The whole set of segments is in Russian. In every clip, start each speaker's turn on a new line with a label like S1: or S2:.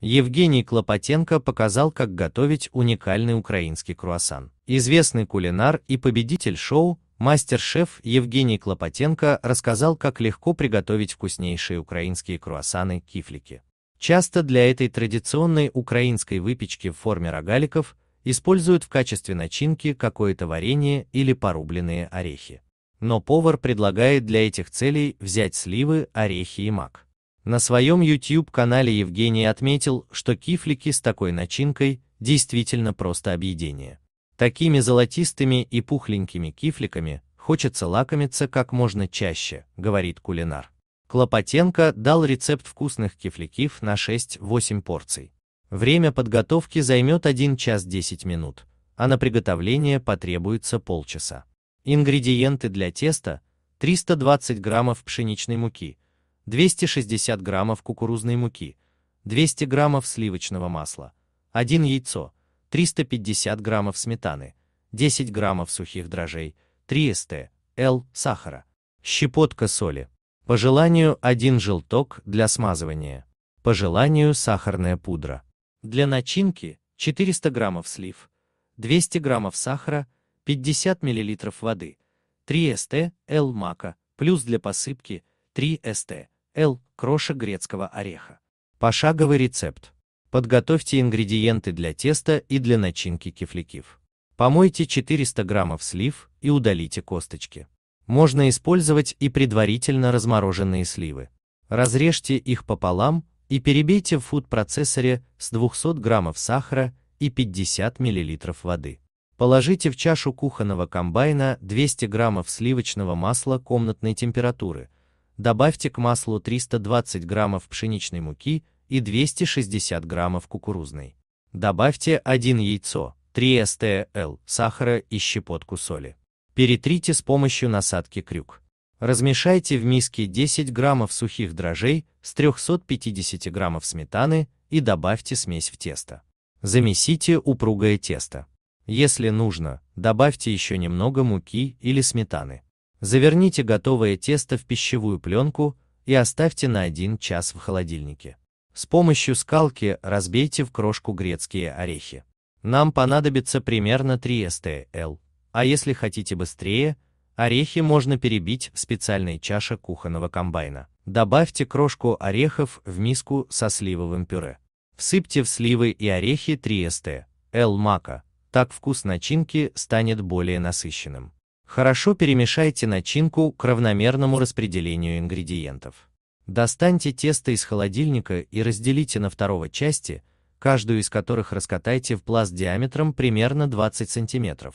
S1: Евгений Клопотенко показал, как готовить уникальный украинский круассан. Известный кулинар и победитель шоу мастер-шеф Евгений Клопотенко рассказал, как легко приготовить вкуснейшие украинские круассаны-кифлики. Часто для этой традиционной украинской выпечки в форме рогаликов используют в качестве начинки какое-то варенье или порубленные орехи. Но повар предлагает для этих целей взять сливы, орехи и мак. На своем YouTube-канале Евгений отметил, что кифлики с такой начинкой действительно просто объедение. Такими золотистыми и пухленькими кифликами хочется лакомиться как можно чаще, говорит кулинар. Клопотенко дал рецепт вкусных кифликов на 6-8 порций. Время подготовки займет 1 час 10 минут, а на приготовление потребуется полчаса. Ингредиенты для теста – 320 граммов пшеничной муки – 260 граммов кукурузной муки, 200 граммов сливочного масла, 1 яйцо, 350 граммов сметаны, 10 граммов сухих дрожжей, 3 ст. Л сахара, щепотка соли. По желанию 1 желток для смазывания. По желанию сахарная пудра. Для начинки 400 граммов слив, 200 граммов сахара, 50 миллилитров воды, 3 ст. Л мака, плюс для посыпки 3 ст. Л. Кроша грецкого ореха. Пошаговый рецепт. Подготовьте ингредиенты для теста и для начинки кефликив. Помойте 400 граммов слив и удалите косточки. Можно использовать и предварительно размороженные сливы. Разрежьте их пополам и перебейте в фуд-процессоре с 200 граммов сахара и 50 миллилитров воды. Положите в чашу кухонного комбайна 200 граммов сливочного масла комнатной температуры – добавьте к маслу 320 граммов пшеничной муки и 260 граммов кукурузной. Добавьте 1 яйцо, 3 стл сахара и щепотку соли. Перетрите с помощью насадки крюк. Размешайте в миске 10 граммов сухих дрожжей с 350 граммов сметаны и добавьте смесь в тесто. Замесите упругое тесто. Если нужно, добавьте еще немного муки или сметаны. Заверните готовое тесто в пищевую пленку и оставьте на 1 час в холодильнике. С помощью скалки разбейте в крошку грецкие орехи. Нам понадобится примерно 3 стл, а если хотите быстрее, орехи можно перебить в специальной чаше кухонного комбайна. Добавьте крошку орехов в миску со сливовым пюре. Всыпьте в сливы и орехи 3 стл мака, так вкус начинки станет более насыщенным. Хорошо перемешайте начинку к равномерному распределению ингредиентов. Достаньте тесто из холодильника и разделите на второго части, каждую из которых раскатайте в пласт диаметром примерно 20 см.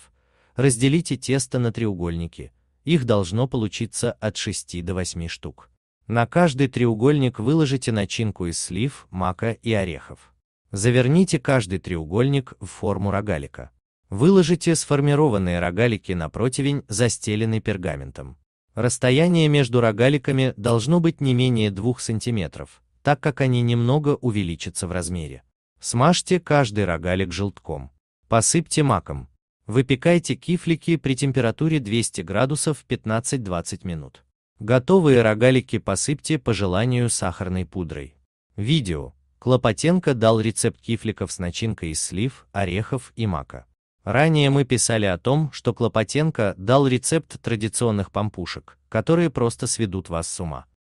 S1: Разделите тесто на треугольники, их должно получиться от 6 до 8 штук. На каждый треугольник выложите начинку из слив, мака и орехов. Заверните каждый треугольник в форму рогалика. Выложите сформированные рогалики на противень, застеленный пергаментом. Расстояние между рогаликами должно быть не менее 2 см, так как они немного увеличатся в размере. Смажьте каждый рогалик желтком. Посыпьте маком. Выпекайте кифлики при температуре 200 градусов 15-20 минут. Готовые рогалики посыпьте по желанию сахарной пудрой. Видео. Клопотенко дал рецепт кифликов с начинкой из слив, орехов и мака. Ранее мы писали о том, что Клопотенко дал рецепт традиционных помпушек, которые просто сведут вас с ума.